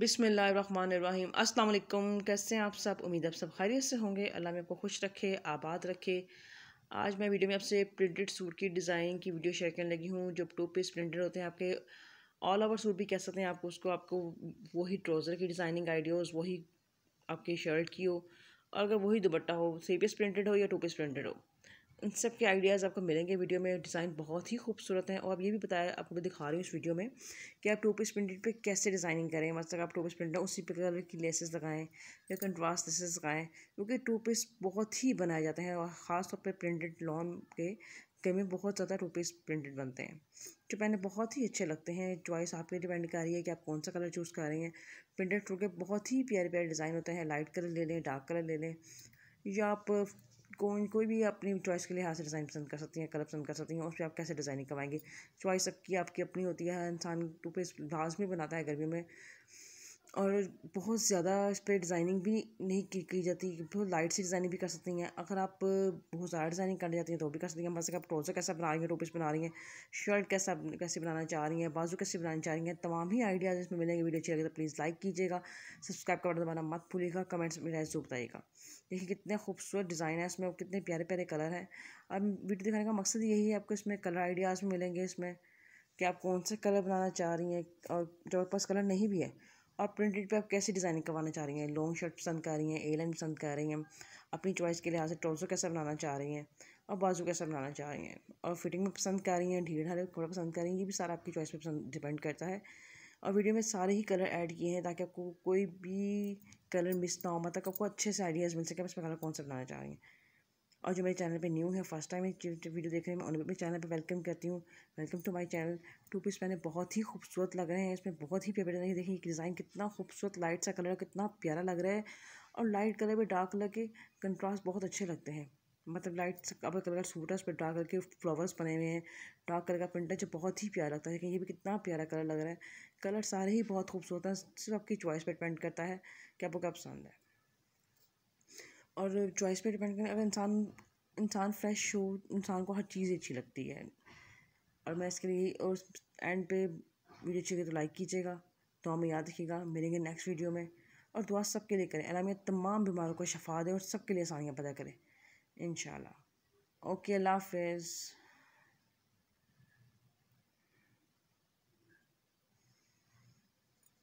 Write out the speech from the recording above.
बिसमीम् अल्लाम कैसे हैं आप सब उम्मीद आप सब खैरियत से होंगे अल्लाह में आपको खुश रखे आबाद रखे आज मैं वीडियो में आपसे प्रिंटेड सूट की डिज़ाइन की वीडियो शेयर करने लगी हूँ जो टू पीस प्रिंटेड होते हैं आपके ऑल ओवर सूट भी कह सकते हैं आपको उसको आपको वही ट्राउज़र की डिज़ाइनिंग आइडियोज़ वही आपकी शर्ट की हो और अगर वही दुपट्टा हो थ्री पीस प्रिंटेड हो या टू पीस प्रिंटेड हो इन सब के आइडियाज़ आपको मिलेंगे वीडियो में डिज़ाइन बहुत ही खूबसूरत है और अब ये भी बताया आपको मैं दिखा रही हूँ इस वीडियो में कि आप टू पीस प्रिंटेड पे कैसे डिज़ाइनिंग करें मतलब आप टू पीस प्रिंटेड उसी पे कलर की लेसेस लगाएं या कंट्रास्ट लेसेस लगाएं क्योंकि टू पीस बहुत ही बनाए जाते हैं और ख़ासतौर पर प्रिंटेड लॉन के के में बहुत ज़्यादा टू पीस प्रिंटेड बनते हैं जो पहने बहुत ही अच्छे लगते हैं चॉइस आप पर डिपेंड कर रही है कि आप कौन सा कलर चूज़ कर रही हैं प्रिंटेड टू के बहुत ही प्यारे प्यारे डिज़ाइन होते हैं लाइट कलर ले लें डार्क कलर ले लें या आप कोई कोई भी अपनी चॉइस के लिहाज से डिज़ाइन पसंद कर सकती हैं कलर पसंद कर सकती हैं उस पर आप कैसे डिज़ाइनिंग करवाएंगे चॉइस सबकी आपकी अपनी होती है इंसान टू पे लाजमी बनाता है गर्मी में और बहुत ज़्यादा इस पर डिज़ाइनिंग भी नहीं की की जाती बहुत लाइट सी डिज़ाइनिंग भी कर सकती हैं अगर आप बहुत ज़्यादा डिज़ाइनिंग करनी जाती हैं तो भी कर सकती हैं बस मतलब आप ट्रोज़र कैसा बना रही हैं टोपिस बना रही हैं शर्ट कैसा कैसे बनाना चाह रही हैं बाजू कैसे बनाना चाह रही हैं तमाम ही आइडियाज़ इसमें मिलेंगे वीडियो अच्छी लगे तो प्लीज़ लाइक कीजिएगा सब्सक्राइब का बटन दबाना मत भूलिएगा कमेंट्स में रहें जरूर बताइएगा देखिए कितने खूबसूरत डिज़ाइन है इसमें कितने प्यारे प्यारे कलर हैं अब वीडियो दिखाने का मकसद यही है आपको इसमें कलर आइडियाज़ मिलेंगे इसमें कि आप कौन से कलर बनाना चाह रही हैं और जो पास कलर नहीं भी है और प्रिंटेड पे आप कैसी डिज़ाइनिंग करवाना चाह रही हैं लॉन्ग शर्ट पसंद कर रही हैं ए लाइन पसंद कर रही हैं अपनी चॉइस के लिहाज से ट्रोसो कैसा बनाना चाह रही हैं और बाजू कैसा बनाना चाह रही हैं और फिटिंग में पसंद कर रही हैं ढीर ढाले कपड़ा पसंद कर रही हैं ये भी सारा आपकी चॉइस पर पसंद डिपेंड करता है और वीडियो में सारे ही कलर ऐड किए हैं ताकि आपको कोई भी कलर मिस ना हो मतलब आपको अच्छे से आइडियाज़ मिल सके आप इसमें कलर कौन सा बनाना चाह रही हैं और जो मेरे चैनल पे न्यू है फर्स्ट टाइम वीडियो देख रहे हैं मैं उन्हें अपने चैनल पे वेलकम करती हूँ welcome to my channel two piece मैंने बहुत ही खूबसूरत लग रहे हैं इसमें बहुत ही प्यारे लगे देखिए डिज़ाइन कितना खूबसूरत लाइट सा कलर कितना प्यारा लग रहा है और लाइट कलर पर डार्क कलर के कंट्रास्ट बहुत अच्छे लगते हैं मतलब लाइट अब कलर का सूट है उस पर डार्क कलर के फ्लावर्स बने हुए हैं डार्क कलर का प्रिंट है जो बहुत ही प्यारा लगता है कि ये भी कितना प्यारा कलर लग रहा है कलर सारे ही बहुत खूबसूरत हैं सिर्फ आपकी चॉइस पर डिपेंड करता है कि आपको क्या पसंद है और चॉइस पे डिपेंड करें अगर इंसान इंसान फ्रेश हो इंसान को हर चीज़ अच्छी लगती है और मैं इसके लिए और एंड पे वीडियो अच्छी तो लाइक कीजिएगा तो हमें याद रखिएगा मिलेंगे नेक्स्ट वीडियो में और दुआ सबके लिए करें अलामिया तमाम बीमारों को शफा दें और सबके लिए आसानियाँ पैदा करें इन ओके अल्लाह हाफिज़